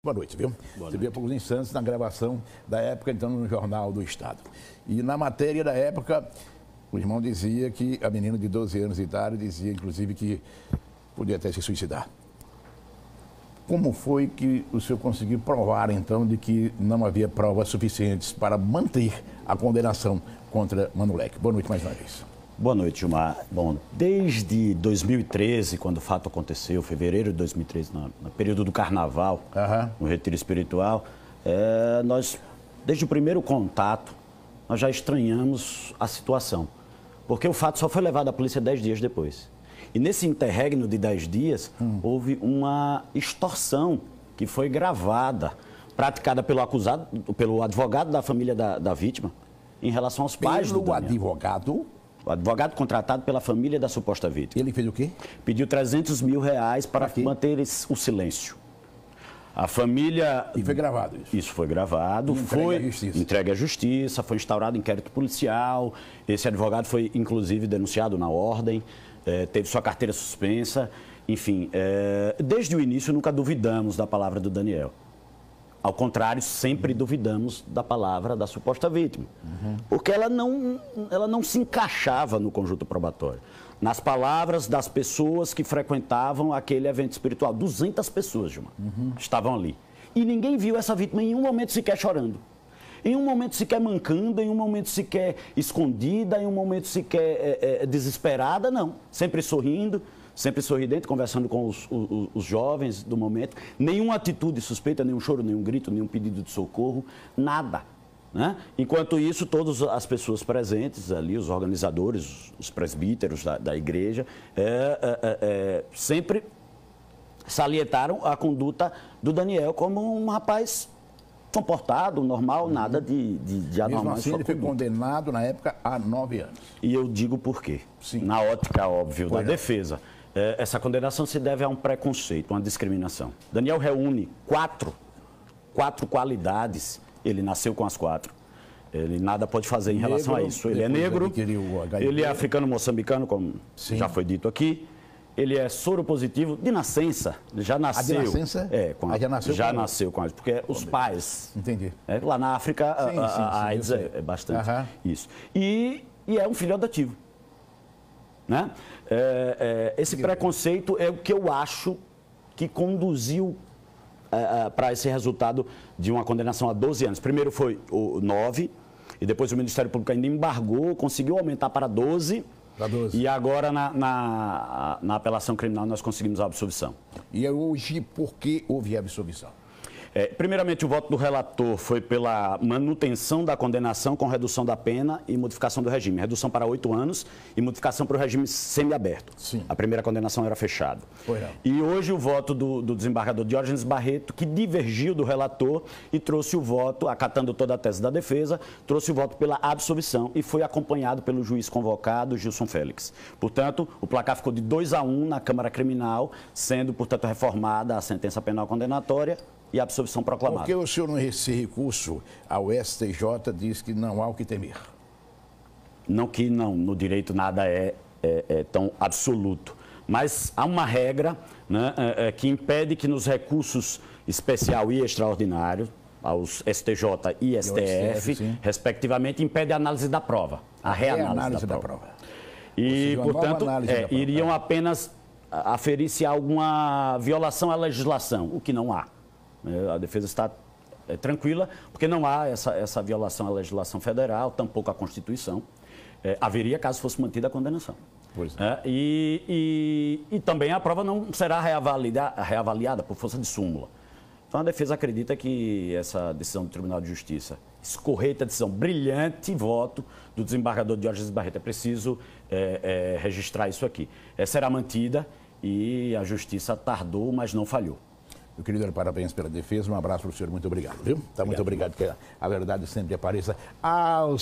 Boa noite, viu? Boa Você viu há poucos instantes na gravação da época, então, no Jornal do Estado. E na matéria da época, o irmão dizia que a menina de 12 anos de idade dizia, inclusive, que podia até se suicidar. Como foi que o senhor conseguiu provar, então, de que não havia provas suficientes para manter a condenação contra Manulek? Boa noite mais uma vez. Boa noite, Gilmar. Bom, desde 2013, quando o fato aconteceu, fevereiro de 2013, no, período do carnaval, uhum. no retiro espiritual, é, nós, desde o primeiro contato, nós já estranhamos a situação. Porque o fato só foi levado à polícia dez dias depois. E nesse interregno de dez dias, hum. houve uma extorsão que foi gravada, praticada pelo acusado, pelo advogado da família da, da vítima, em relação aos pais pelo do Daniel. advogado? advogado contratado pela família da suposta vítima. Ele fez o quê? Pediu 300 mil reais para manter o silêncio. A família. E foi gravado isso? Isso foi gravado. Entregue foi entregue à justiça, foi instaurado inquérito policial. Esse advogado foi, inclusive, denunciado na ordem, eh, teve sua carteira suspensa. Enfim, eh, desde o início nunca duvidamos da palavra do Daniel. Ao contrário, sempre duvidamos da palavra da suposta vítima, uhum. porque ela não, ela não se encaixava no conjunto probatório. Nas palavras das pessoas que frequentavam aquele evento espiritual, 200 pessoas, Gilmar, uhum. estavam ali. E ninguém viu essa vítima em um momento sequer chorando, em um momento sequer mancando, em um momento sequer escondida, em um momento sequer é, é, desesperada, não. Sempre sorrindo, sempre sorridente, conversando com os, os, os jovens do momento. Nenhuma atitude suspeita, nenhum choro, nenhum grito, nenhum pedido de socorro, nada. Né? Enquanto isso, todas as pessoas presentes ali, os organizadores, os presbíteros da, da igreja, é, é, é, é sempre salientaram a conduta do Daniel como um rapaz comportado, normal, uhum. nada de, de, de anormal. Mesmo assim, ele foi condenado na época a nove anos. E eu digo por quê? Sim. Na ótica, óbvio, da né? defesa. É, essa condenação se deve a um preconceito, uma discriminação. Daniel reúne quatro, quatro qualidades, ele nasceu com as quatro. Ele nada pode fazer em relação a isso. Ele é negro, ele é africano-moçambicano, como Sim. já foi dito aqui. Ele é soro positivo de nascença. Ele já ah, nasceu. A de nascença? É, com a, ah, já nasceu. Já com nasceu com AIDS, porque os pais. Entendi. É, lá na África, sim, a, sim, a, AIDS é, é, bastante isso. E, e é um filho adotivo. Né? É, é, esse preconceito é o que eu acho que conduziu é, é para esse resultado de uma condenação a 12 anos. Primeiro foi o 9, e depois o Ministério Público ainda embargou, conseguiu aumentar para 12. E agora, na, na, na, apelação criminal, nós conseguimos a absolvição. E hoje, por que houve a absolvição? É, primeiramente, o voto do relator foi pela manutenção da condenação com redução da pena e modificação do regime. Redução para oito anos e modificação para o regime semiaberto. Sim. A primeira condenação era fechada. E hoje o voto do, do desembargador Diógenes Barreto, que divergiu do relator e trouxe o voto, acatando toda a tese da defesa, trouxe o voto pela absolvição e foi acompanhado pelo juiz convocado, Gilson Félix. Portanto, o placar ficou de 2 a 1 um na Câmara Criminal, sendo, portanto, reformada a sentença penal condenatória e a absolvição proclamada. Por que o senhor não esse recurso ao STJ diz que não há o que temer? Não que não, no direito nada é, é, é tão absoluto, mas há uma regra né, é, é que impede que nos recursos especial e extraordinário, aos STJ e STF, e STF respectivamente, impede a análise da prova, a é reanálise da, da, prova. prova. E, portanto, é, iriam apenas aferir se há alguma violação à legislação, o que não há. Né? A defesa está é, tranquila, porque não há essa, essa violação à legislação federal, tampouco à Constituição. É, haveria caso fosse mantida a condenação. É. é, e, e, e, também a prova não será reavaliada, reavaliada por força de súmula. Então a defesa acredita que essa decisão do Tribunal de Justiça, escorreita decisão, brilhante voto do desembargador Diógenes Barreto, é preciso é, é registrar isso aqui, será mantida e a justiça tardou, mas não falhou. Meu querido, parabéns pela defesa. Um abraço para o senhor. Muito obrigado, viu? Tá, muito obrigado, obrigado que a, a verdade sempre apareça aos